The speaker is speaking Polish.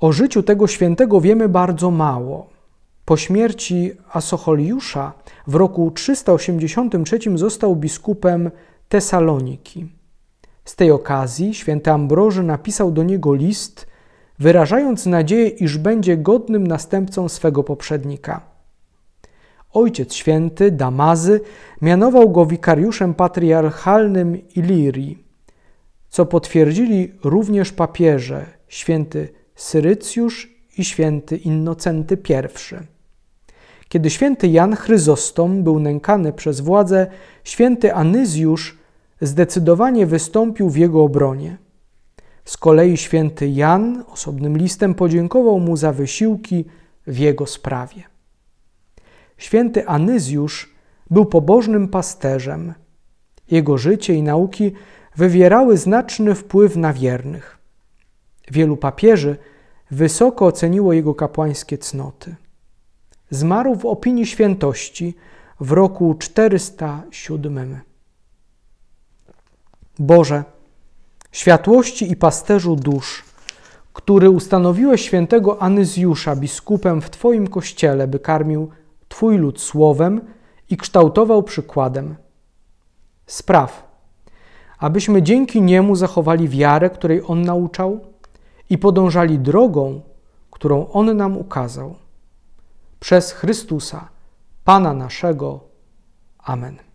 O życiu tego świętego wiemy bardzo mało. Po śmierci Asocholiusza w roku 383 został biskupem Tesaloniki. Z tej okazji święty Ambroży napisał do niego list, wyrażając nadzieję, iż będzie godnym następcą swego poprzednika. Ojciec święty Damazy mianował go wikariuszem patriarchalnym Ilirii, co potwierdzili również papieże święty Syrycjusz i święty Innocenty I. Kiedy święty Jan Chryzostom był nękany przez władzę, święty Anyzjusz zdecydowanie wystąpił w jego obronie. Z kolei święty Jan osobnym listem podziękował mu za wysiłki w jego sprawie. Święty Anyzjusz był pobożnym pasterzem. Jego życie i nauki wywierały znaczny wpływ na wiernych. Wielu papieży wysoko oceniło jego kapłańskie cnoty. Zmarł w opinii świętości w roku 407. Boże, światłości i pasterzu dusz, który ustanowiłeś świętego Anyzjusza biskupem w Twoim kościele, by karmił Twój lud słowem i kształtował przykładem. Spraw, abyśmy dzięki niemu zachowali wiarę, której on nauczał i podążali drogą, którą On nam ukazał. Przez Chrystusa, Pana naszego. Amen.